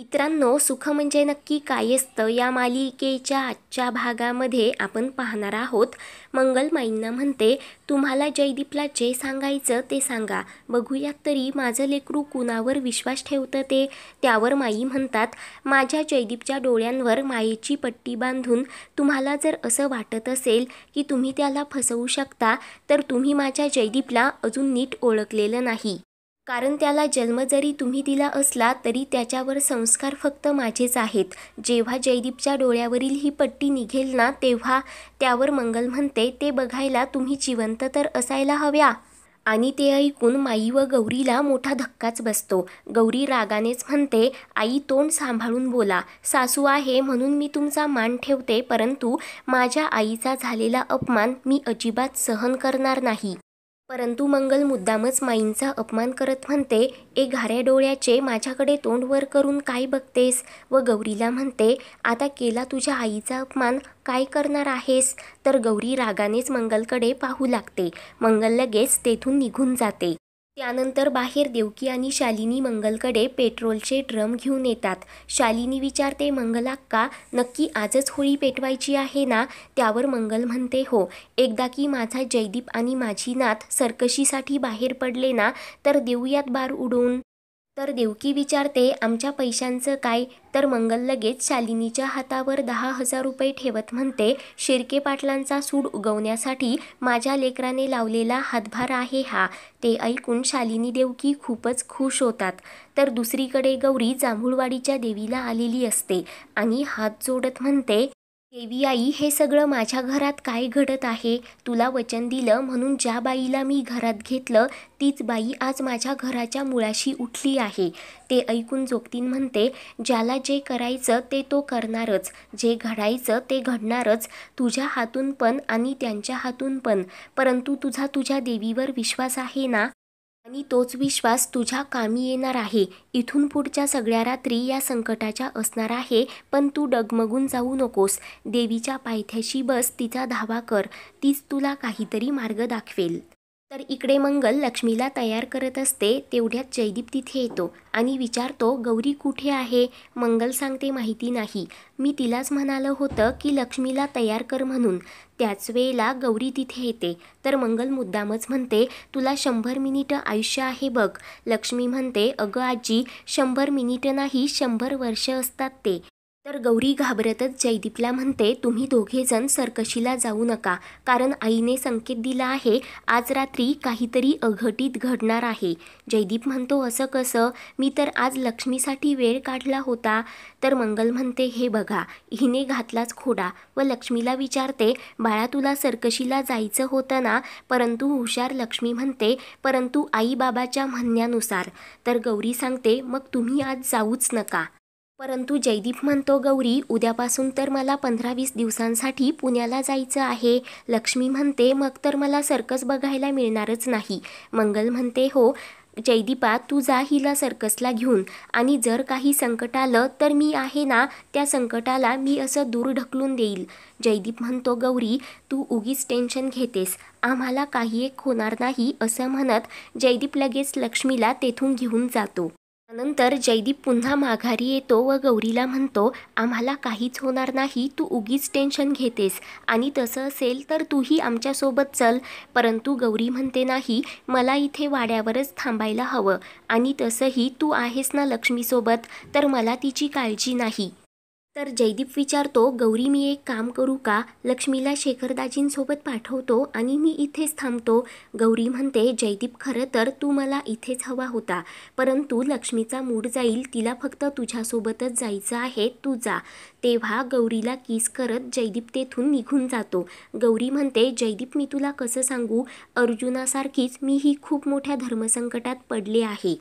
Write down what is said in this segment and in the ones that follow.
मित्रांनो सुख म्हणजे नक्की काय असतं या मालिकेच्या आजच्या भागामध्ये आपण पाहणार आहोत माईंना म्हणते तुम्हाला जयदीपला जे सांगायचं ते सांगा बघूयात तरी माझं लेकरू कुणावर विश्वास ठेवतं ते त्यावर माई म्हणतात माझ्या जयदीपच्या डोळ्यांवर मायेची पट्टी बांधून तुम्हाला जर असं वाटत असेल की तुम्ही त्याला फसवू शकता तर तुम्ही माझ्या जयदीपला अजून नीट ओळखलेलं नाही कारण त्याला जन्म जरी तुम्ही दिला असला तरी त्याच्यावर संस्कार फक्त माझेच आहेत जेव्हा जयदीपच्या डोळ्यावरील ही पट्टी निघेल ना तेव्हा त्यावर मंगल म्हणते ते बघायला तुम्ही जिवंत तर असायला हव्या आणि ते ऐकून माई व गौरीला मोठा धक्काच बसतो गौरी रागानेच म्हणते आई तोंड सांभाळून बोला सासू आहे म्हणून मी तुमचा मान ठेवते परंतु माझ्या आईचा झालेला अपमान मी अजिबात सहन करणार नाही परंतु मंगल मुद्दामच माईंचा अपमान करत म्हणते ए घाऱ्या डोळ्याचे माझ्याकडे तोंड वर करून काय बघतेस व गौरीला म्हणते आता केला तुझ्या आईचा अपमान काय करणार आहेस तर गौरी रागानेच मंगलकडे पाहू लागते मंगल लगेच तेथून निघून जाते त्यानंतर बाहेर देवकी आणि शालिनी मंगलकडे पेट्रोलचे ड्रम घेऊन येतात शालिनी विचारते मंगलाक्का नक्की आजच होळी पेटवायची आहे ना त्यावर मंगल म्हणते हो एकदा की माझा जयदीप आणि माझी नात सरकशीसाठी बाहेर पडले ना तर देऊयात बार उडून तर देवकी विचारते आमच्या पैशांचं काय तर मंगल लगेच शालिनीच्या हातावर दहा हजार रुपये ठेवत म्हणते शिरके पाटलांचा सूड उगवण्यासाठी माझ्या लेकराने लावलेला हातभार आहे हा ते ऐकून शालिनी देवकी खूपच खुश होतात तर दुसरीकडे गौरी जांभूळवाडीच्या देवीला आलेली असते आणि हात जोडत म्हणते देवी आई हे सगळं माझ्या घरात काय घडत आहे तुला वचन दिलं म्हणून ज्या बाईला मी घरात घेतलं तीच बाई आज माझ्या घराच्या मुळाशी उठली आहे ते ऐकून जोगतीन म्हणते ज्याला जे करायचं ते तो करणारच जे घडायचं ते घडणारच तुझ्या हातून पण आणि त्यांच्या हातून पण परंतु तुझा तुझ्या देवीवर विश्वास आहे ना आणि तोच विश्वास तुझ्या कामी येणार आहे इथून पुढच्या सगळ्या रात्री या संकटाच्या असणार आहे पण तू डगमगून जाऊ नकोस देवीच्या पायथ्याशी बस तिचा धावा कर तीच तुला काहीतरी मार्ग दाखवेल तर इकडे मंगल लक्ष्मीला तयार करत असते तेवढ्यात जयदीप तिथे येतो आणि विचारतो गौरी कुठे आहे मंगल सांगते माहिती नाही मी तिलाच म्हणालं होतं की लक्ष्मीला तयार कर म्हणून त्याच वेळेला गौरी तिथे येते तर मंगल मुद्दामच म्हणते तुला शंभर मिनिटं आयुष्य आहे बघ लक्ष्मी म्हणते अगं आजी शंभर मिनिटं नाही शंभर वर्ष असतात ते तर गौरी घाबरतच जयदीपला म्हणते तुम्ही दोघेजण सरकशीला जाऊ नका कारण आईने संकेत दिला आहे आज रात्री काहीतरी अघटित घडणार आहे जयदीप म्हणतो असं कसं मी तर आज लक्ष्मीसाठी वेळ काढला होता तर मंगल म्हणते हे बघा हिने घातलाच खोडा व लक्ष्मीला विचारते बाळा तुला सरकशीला जायचं होतं ना परंतु हुशार लक्ष्मी म्हणते परंतु आईबाबाच्या म्हणण्यानुसार तर गौरी सांगते मग तुम्ही आज जाऊच नका परंतु जयदीप म्हणतो गौरी उद्यापासून तर मला पंधरा वीस दिवसांसाठी पुण्याला जायचं आहे लक्ष्मी म्हणते मग तर मला सर्कस बघायला मिळणारच नाही मंगल म्हणते हो जयदीपा तू जा हिला सर्कसला घेऊन आणि जर काही संकट आलं तर मी आहे ना त्या संकटाला मी असं दूर ढकलून देईल जयदीप म्हणतो गौरी तू उगीच टेन्शन घेतेस आम्हाला काही एक होणार नाही असं म्हणत जयदीप लगेच लक्ष्मीला तेथून घेऊन जातो नंतर जयदीप पुन्हा माघारी येतो व गौरीला म्हणतो आम्हाला काहीच होणार नाही तू उगीच टेन्शन घेतेस आणि तसं असेल तर तूही आमच्यासोबत चल परंतु गौरी म्हणते नाही मला इथे वाड्यावरच थांबायला हवं आणि तसंही तू आहेस ना लक्ष्मीसोबत तर मला तिची काळजी नाही तर जयदीप विचारतो गौरी मी एक काम करू का लक्ष्मीला शेखरदाजींसोबत पाठवतो आणि मी इथेच थांबतो गौरी म्हणते जयदीप खरं तर तू मला इथेच हवा होता परंतु लक्ष्मीचा मूड जाईल तिला फक्त तुझ्यासोबतच जायचं आहे तू जा तेव्हा गौरीला किस करत जयदीप तेथून निघून जातो गौरी म्हणते जयदीप मी तुला कसं सांगू अर्जुनासारखीच मी ही खूप मोठ्या धर्मसंकटात पडले आहे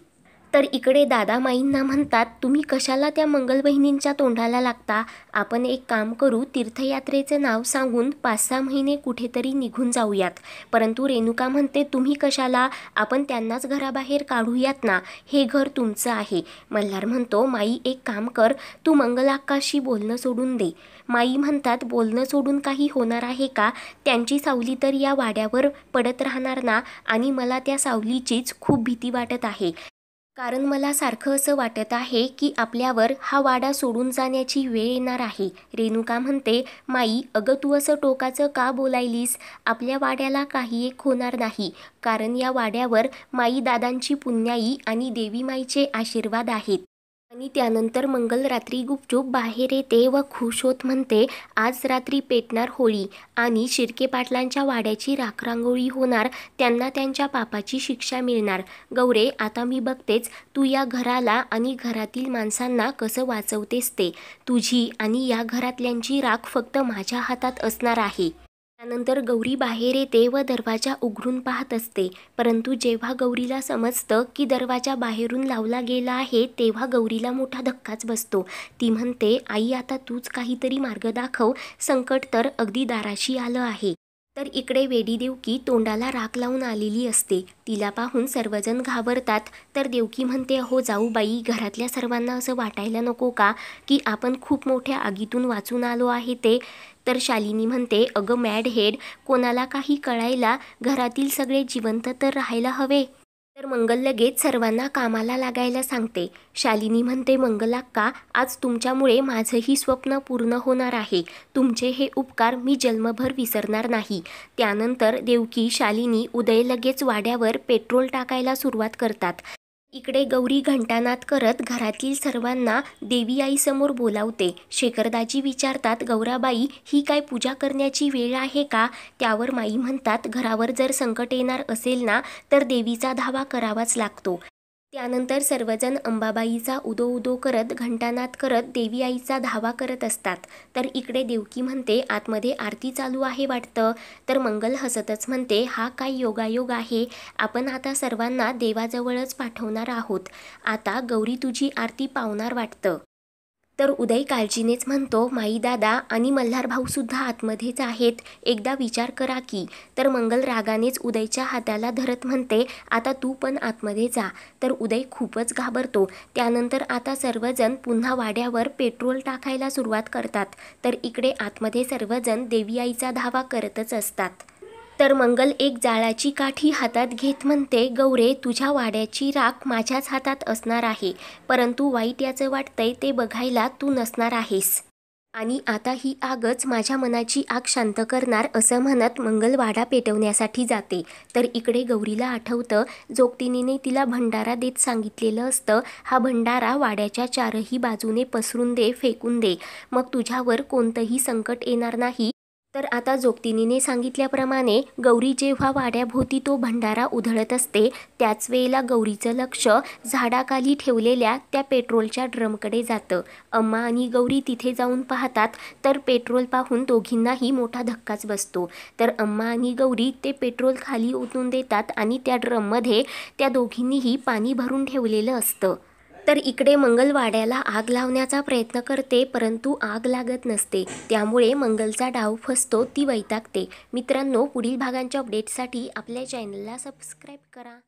तर इकडे दादामाईंना म्हणतात तुम्ही कशाला त्या मंगलबहिणींच्या तोंडाला लागता आपण एक काम करू तीर्थयात्रेचे नाव सांगून पाच सहा महिने कुठेतरी निघून जाऊयात परंतु रेणुका म्हणते तुम्ही कशाला आपण त्यांनाच घराबाहेर काढूयात ना हे घर तुमचं आहे मल्हार म्हणतो माई एक काम कर तू मंगलाक्काशी बोलणं सोडून दे माई म्हणतात बोलणं सोडून काही होणार आहे का त्यांची सावली तर या वाड्यावर पडत राहणार ना आणि मला त्या सावलीचीच खूप भीती वाटत आहे कारण मला सारखं असं वाटत आहे की आपल्यावर हा वाडा सोडून जाण्याची वेळ येणार आहे रेणुका म्हणते माई अगं तू असं टोकाचं का बोलायलीस आपल्या वाड्याला काही एक होणार नाही कारण या वाड्यावर माई दादांची पुण्याई आणि देवी माईचे आशीर्वाद आहेत आणि त्यानंतर मंगल रात्री गुपचूप बाहेर येते व खुश होत म्हणते आज रात्री पेटणार होळी आणि शिरके पाटलांच्या वाड्याची राखरांगोळी होणार त्यांना त्यांच्या पापाची शिक्षा मिळणार गौरे आता मी बघतेच तू या घराला आणि घरातील माणसांना कसं वाचवतेस ते तुझी आणि या घरातल्यांची राख फक्त माझ्या हातात असणार आहे त्यानंतर गौरी बाहेर येते व दरवाजा उघडून पाहत असते परंतु जेव्हा गौरीला समजतं की दरवाजा बाहेरून लावला गेला आहे तेव्हा गौरीला मोठा धक्काच बसतो ती म्हणते आई आता तूच काहीतरी मार्ग दाखव संकट तर अगदी दाराशी आलं आहे तर इकडे वेडी देवकी तोंडाला राख लावून आलेली असते तिला पाहून सर्वजण घाबरतात तर देवकी म्हणते अहो जाऊ बाई घरातल्या सर्वांना असं वाटायला नको का की आपण खूप मोठ्या आगीतून वाचून आलो आहे ते तर शालिनी म्हणते अगं मॅड हेड कोणाला काही कळायला घरातील सगळे जिवंत तर राहायला हवे तर मंगल लगेच सर्वांना कामाला लागायला सांगते शालिनी म्हणते मंगलाक्का आज तुमच्यामुळे माझंही स्वप्न पूर्ण होणार आहे तुमचे हे उपकार मी जन्मभर विसरणार नाही त्यानंतर देवकी शालिनी उदय लगेच वाड्यावर पेट्रोल टाकायला सुरुवात करतात इकडे गौरी घंटानाथ करत घरातील सर्वांना देवी आई समोर बोलावते शेखरदाजी विचारतात गौराबाई ही काय पूजा करण्याची वेळ आहे का त्यावर माई म्हणतात घरावर जर संकट येणार असेल ना तर देवीचा धावा करावाच लागतो त्यानंतर सर्वजण अंबाबाईचा उदो उदो करत घंटानाद करत देवी आईचा धावा करत असतात तर इकडे देवकी म्हणते आतमध्ये आरती चालू आहे वाटतं तर मंगल हसतच म्हणते हा काय योगायोग आहे आपण आता सर्वांना देवाजवळच पाठवणार आहोत आता गौरी तुझी आरती पावणार वाटतं तर उदय काळजीनेच म्हणतो दादा आणि मल्हार भाऊसुद्धा आतमध्येच आहेत एकदा विचार करा की तर मंगल रागानेच उदयच्या हाताला धरत म्हणते आता तू पण आतमध्ये जा तर उदय खूपच घाबरतो त्यानंतर आता सर्वजण पुन्हा वाड्यावर पेट्रोल टाकायला सुरुवात करतात तर इकडे आतमध्ये सर्वजण देवी आईचा धावा करतच असतात तर मंगल एक जाळाची काठी हातात घेत म्हणते गौरे तुझ्या वाड्याची राख माझ्याच हातात असणार आहे परंतु वाईट याचं वाटतंय ते बघायला तू नसणार आहेस आणि आता ही आगच माझ्या मनाची आग शांत करणार असं म्हणत मंगल वाडा पेटवण्यासाठी जाते तर इकडे गौरीला आठवतं जोगतिनीने तिला भंडारा देत सांगितलेलं असतं हा भंडारा वाड्याच्या चारही बाजूने पसरून दे फेकून दे मग तुझ्यावर कोणतंही संकट येणार नाही तर आता जोगतिनीने सांगितल्याप्रमाणे गौरी जेव्हा वाड्याभोवती तो भंडारा उधळत असते त्याच वेळेला गौरीचं लक्ष झाडाखाली ठेवलेल्या त्या पेट्रोलच्या ड्रमकडे जातं अम्मा आणि गौरी तिथे जाऊन पाहतात तर पेट्रोल पाहून दोघींनाही मोठा धक्काच बसतो तर अम्मा आणि गौरी ते पेट्रोल खाली ओतून देतात आणि त्या ड्रममध्ये त्या दोघींनीही पाणी भरून ठेवलेलं असतं तर इकडे मंगल मंगलवाड्याला आग लावण्याचा प्रयत्न करते परंतु आग लागत नसते त्यामुळे मंगलचा डाव फसतो ती वैतागते मित्रांनो पुढील भागांच्या अपडेटसाठी आपल्या चॅनलला सबस्क्राईब करा